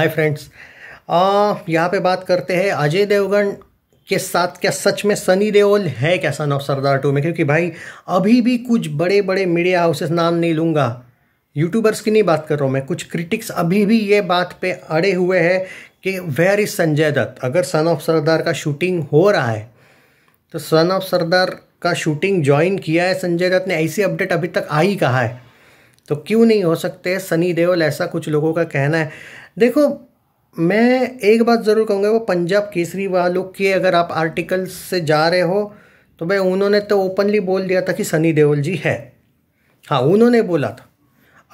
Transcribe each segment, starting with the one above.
hi friends यहाँ पे बात करते हैं अजय देवगन के साथ क्या सच में सनी देओल है क्या सन ऑफ सरदार टू में क्योंकि भाई अभी भी कुछ बड़े बड़े मीडिया हाउसेस नाम नहीं लूँगा यूट्यूबर्स की नहीं बात कर रहा हूँ मैं कुछ क्रिटिक्स अभी भी ये बात पे अड़े हुए हैं कि वेयर इज़ संजय दत्त अगर सन ऑफ सरदार का शूटिंग हो रहा है तो सन ऑफ सरदार का शूटिंग ज्वाइन किया है संजय दत्त ने ऐसी अपडेट अभी तक आ ही कहा है तो क्यों नहीं हो सकते सनी देओल ऐसा कुछ लोगों का कहना है देखो मैं एक बात ज़रूर कहूँगा वो पंजाब केसरी वालों के अगर आप आर्टिकल से जा रहे हो तो भाई उन्होंने तो ओपनली बोल दिया था कि सनी देओल जी है हाँ उन्होंने बोला था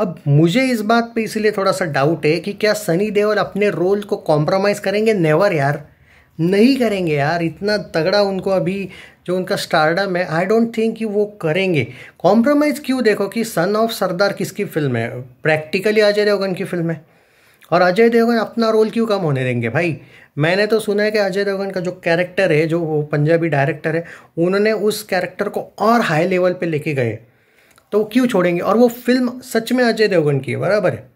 अब मुझे इस बात पे इसलिए थोड़ा सा डाउट है कि क्या सनी देओल अपने रोल को कॉम्प्रोमाइज़ करेंगे नेवर यार नहीं करेंगे यार इतना तगड़ा उनको अभी जो उनका स्टारडम है आई डोंट थिंक कि वो करेंगे कॉम्प्रोमाइज़ क्यों देखो कि सन ऑफ सरदार किसकी फिल्म है प्रैक्टिकली अजय देवगन की फिल्म है और अजय देवगन अपना रोल क्यों कम होने देंगे भाई मैंने तो सुना है कि अजय देवगन का जो कैरेक्टर है जो वो पंजाबी डायरेक्टर है उन्होंने उस कैरेक्टर को और हाई लेवल पे लेके गए तो क्यों छोड़ेंगे और वो फिल्म सच में अजय देवगन की है बराबर है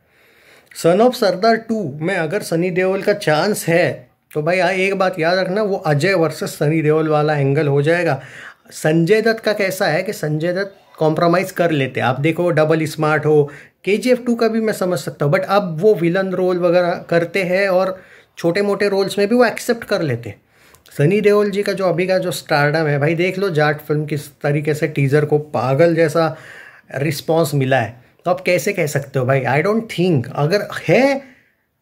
सन ऑफ सरदार टू में अगर सनी देओल का चांस है तो भाई हाँ, एक बात याद रखना वो अजय वर्सेस सनी देओल वाला एंगल हो जाएगा संजय दत्त का कैसा है कि संजय दत्त कॉम्प्रोमाइज़ कर लेते आप देखो डबल स्मार्ट हो के जी एफ टू का भी मैं समझ सकता हूँ बट अब वो विलन रोल वगैरह करते हैं और छोटे मोटे रोल्स में भी वो एक्सेप्ट कर लेते हैं सनी देओल जी का जो अभी का जो स्टारडम है भाई देख लो जाट फिल्म किस तरीके से टीज़र को पागल जैसा रिस्पॉन्स मिला है तो आप कैसे कह सकते हो भाई आई डोंट थिंक अगर है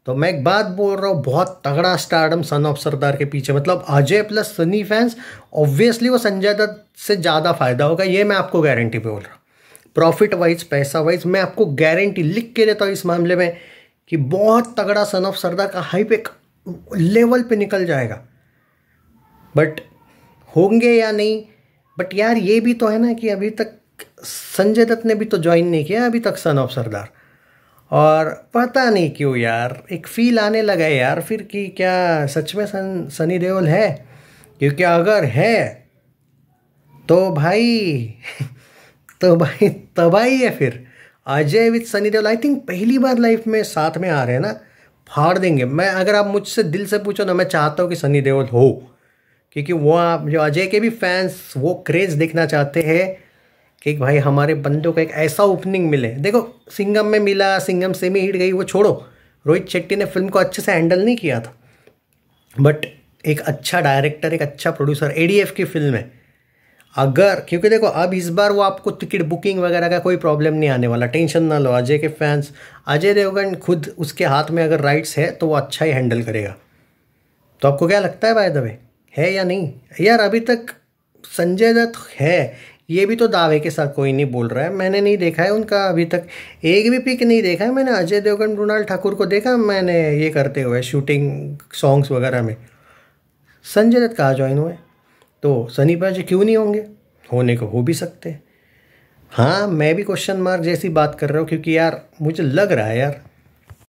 तो मैं एक बात बोल रहा हूँ बहुत तगड़ा स्टारडम सन ऑफ सरदार के पीछे मतलब Ajay plus Sunny fans obviously वो संजय दत्त से ज़्यादा फायदा होगा ये मैं आपको गारंटी पे बोल रहा हूँ प्रॉफिट वाइज पैसा वाइज मैं आपको गारंटी लिख के देता हूँ इस मामले में कि बहुत तगड़ा सन ऑफ सरदार का हाइप एक लेवल पे निकल जाएगा बट होंगे या नहीं बट यार ये भी तो है ना कि अभी तक संजय दत्त ने भी तो ज्वाइन नहीं किया अभी तक सन ऑफ सरदार और पता नहीं क्यों यार एक फील आने लगा है यार फिर कि क्या सच में सन सनी देओल है क्योंकि अगर है तो भाई तबाही तबाही है फिर Ajay with Sunny Deol I think पहली बार लाइफ में साथ में आ रहे हैं ना फाड़ देंगे मैं अगर आप मुझसे दिल से पूछो ना मैं चाहता हूँ कि सनी देओल हो क्योंकि वो आप जो अजय के भी फैंस वो क्रेज़ देखना चाहते हैं कि भाई हमारे बंदों को एक ऐसा ओपनिंग मिले देखो सिंगम में मिला सिंगम सेमी हिट गई वो छोड़ो रोहित शेट्टी ने फिल्म को अच्छे से हैंडल नहीं किया था बट एक अच्छा डायरेक्टर एक अच्छा प्रोड्यूसर ए की फिल्म है अगर क्योंकि देखो अब इस बार वो आपको टिकट बुकिंग वगैरह का कोई प्रॉब्लम नहीं आने वाला टेंशन ना लो अजय के फैंस अजय देवगन खुद उसके हाथ में अगर राइट्स है तो वो अच्छा ही हैंडल करेगा तो आपको क्या लगता है बाय द वे है या नहीं यार अभी तक संजय दत्त है ये भी तो दावे के साथ कोई नहीं बोल रहा है मैंने नहीं देखा है उनका अभी तक एक भी पिक नहीं देखा है मैंने अजय देवगन रोनाल्ड ठाकुर को देखा मैंने ये करते हुए शूटिंग सॉन्ग्स वगैरह में संजय दत्त कहाँ ज्वाइन हुए तो सनी पाजी क्यों नहीं होंगे होने को हो भी सकते हैं हाँ मैं भी क्वेश्चन मार्क जैसी बात कर रहा हूँ क्योंकि यार मुझे लग रहा है यार